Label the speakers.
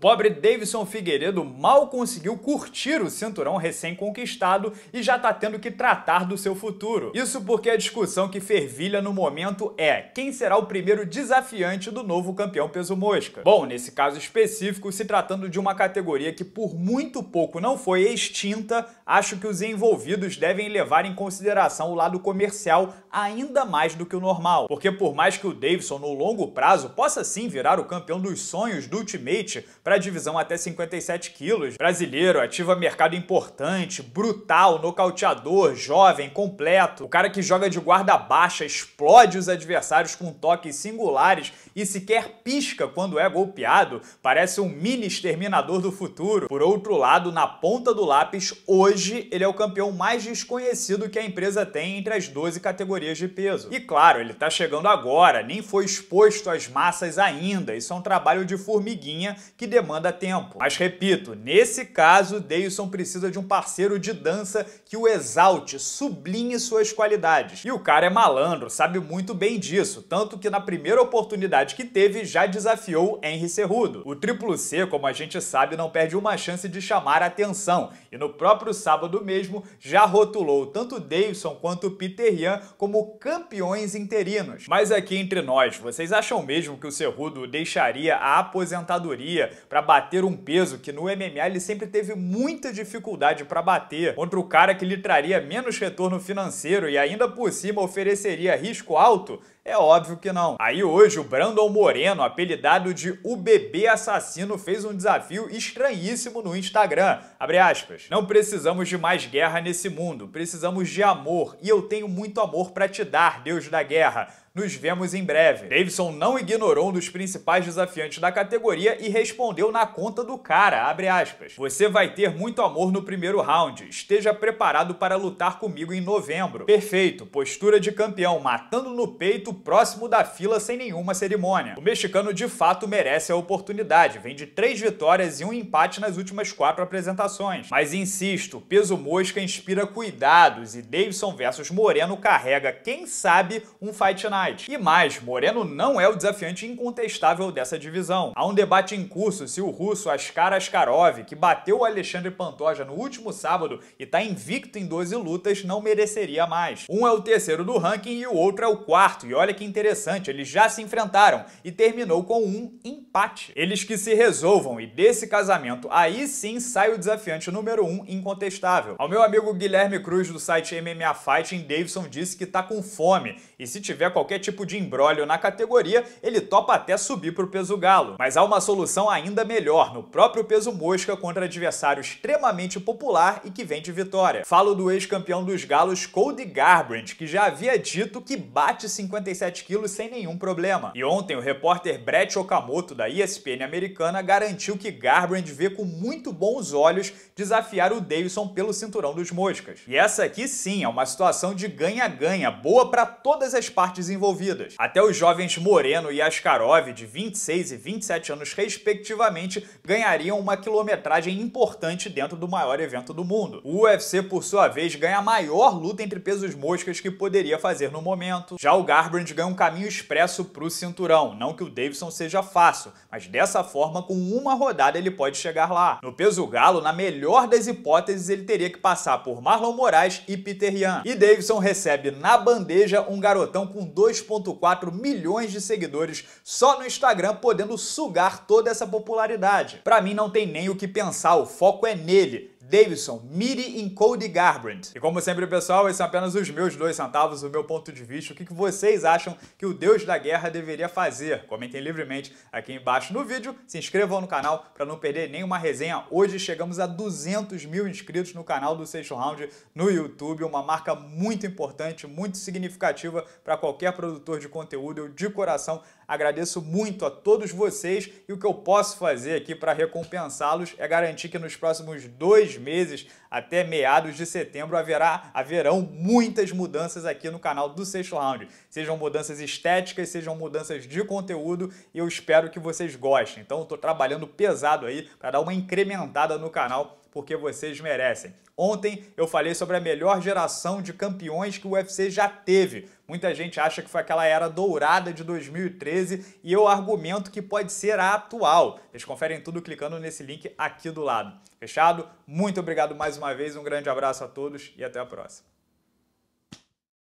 Speaker 1: pobre Davidson Figueiredo mal conseguiu curtir o cinturão recém-conquistado e já está tendo que tratar do seu futuro. Isso porque a discussão que fervilha no momento é quem será o primeiro desafiante do novo campeão peso mosca. Bom, nesse caso específico, se tratando de uma categoria que por muito pouco não foi extinta, acho que os envolvidos devem levar em consideração o lado comercial ainda mais do que o normal, porque por mais que o Davidson no longo prazo possa sim virar o campeão dos sonhos do Ultimate para a divisão até 57 quilos. Brasileiro, ativa mercado importante, brutal, nocauteador, jovem, completo. O cara que joga de guarda baixa, explode os adversários com toques singulares e sequer pisca quando é golpeado, parece um mini exterminador do futuro. Por outro lado, na ponta do lápis, hoje ele é o campeão mais desconhecido que a empresa tem entre as 12 categorias de peso. E claro, ele tá chegando agora, nem foi exposto às massas ainda, isso é um trabalho de formiguinha que deu demanda tempo. Mas repito, nesse caso, Davidson precisa de um parceiro de dança que o exalte, sublinhe suas qualidades. E o cara é malandro, sabe muito bem disso, tanto que na primeira oportunidade que teve já desafiou Henry Cerrudo. O triplo C, como a gente sabe, não perde uma chance de chamar atenção e no próprio sábado mesmo já rotulou tanto Davidson quanto Peter Ian como campeões interinos. Mas aqui entre nós, vocês acham mesmo que o Cerrudo deixaria a aposentadoria para bater um peso que no MMA ele sempre teve muita dificuldade para bater, contra o cara que lhe traria menos retorno financeiro e ainda por cima ofereceria risco alto, é óbvio que não. Aí hoje o Brandon Moreno, apelidado de o bebê assassino, fez um desafio estranhíssimo no Instagram. Abre aspas. Não precisamos de mais guerra nesse mundo, precisamos de amor e eu tenho muito amor para te dar, Deus da guerra. Nos vemos em breve. Davidson não ignorou um dos principais desafiantes da categoria e respondeu na conta do cara, abre aspas. Você vai ter muito amor no primeiro round. Esteja preparado para lutar comigo em novembro. Perfeito, postura de campeão, matando no peito, próximo da fila sem nenhuma cerimônia. O mexicano de fato merece a oportunidade, vem de três vitórias e um empate nas últimas quatro apresentações. Mas insisto, peso mosca inspira cuidados e Davidson versus Moreno carrega, quem sabe, um fight night. E mais, Moreno não é o desafiante incontestável dessa divisão. Há um debate em curso se o russo Askar Askarov, que bateu o Alexandre Pantoja no último sábado e está invicto em 12 lutas, não mereceria mais. Um é o terceiro do ranking e o outro é o quarto, e Olha que interessante, eles já se enfrentaram e terminou com um empate. Eles que se resolvam e desse casamento aí sim sai o desafiante número um incontestável. Ao meu amigo Guilherme Cruz do site MMA Fighting, Davidson disse que tá com fome e se tiver qualquer tipo de embrólio na categoria, ele topa até subir pro peso galo. Mas há uma solução ainda melhor no próprio peso mosca contra adversário extremamente popular e que vem de vitória. Falo do ex-campeão dos galos Cody Garbrandt, que já havia dito que bate 50 57 quilos sem nenhum problema. E ontem o repórter Brett Okamoto da ESPN americana garantiu que Garbrandt vê com muito bons olhos desafiar o Davidson pelo cinturão dos moscas. E essa aqui sim é uma situação de ganha-ganha, boa para todas as partes envolvidas. Até os jovens Moreno e Askarov, de 26 e 27 anos respectivamente, ganhariam uma quilometragem importante dentro do maior evento do mundo. O UFC, por sua vez, ganha a maior luta entre pesos moscas que poderia fazer no momento. Já o Garbrandt onde ganha um caminho expresso para o cinturão. Não que o Davidson seja fácil, mas dessa forma, com uma rodada, ele pode chegar lá. No peso galo, na melhor das hipóteses, ele teria que passar por Marlon Moraes e Peter Yan. E Davidson recebe na bandeja um garotão com 2,4 milhões de seguidores só no Instagram, podendo sugar toda essa popularidade. Para mim, não tem nem o que pensar, o foco é nele. Davidson, Miri Encode Garbrandt. E como sempre, pessoal, esses são apenas os meus dois centavos, o meu ponto de vista, o que vocês acham que o deus da guerra deveria fazer. Comentem livremente aqui embaixo no vídeo, se inscrevam no canal para não perder nenhuma resenha. Hoje chegamos a 200 mil inscritos no canal do Seixo Round no YouTube, uma marca muito importante, muito significativa para qualquer produtor de conteúdo. Eu de coração Agradeço muito a todos vocês e o que eu posso fazer aqui para recompensá-los é garantir que nos próximos dois meses, até meados de setembro, haverá, haverão muitas mudanças aqui no canal do Sexto Round. Sejam mudanças estéticas, sejam mudanças de conteúdo e eu espero que vocês gostem. Então, estou trabalhando pesado aí para dar uma incrementada no canal porque vocês merecem. Ontem eu falei sobre a melhor geração de campeões que o UFC já teve. Muita gente acha que foi aquela era dourada de 2013 e eu argumento que pode ser a atual. Vocês conferem tudo clicando nesse link aqui do lado. Fechado? Muito obrigado mais uma vez, um grande abraço a todos e até a próxima.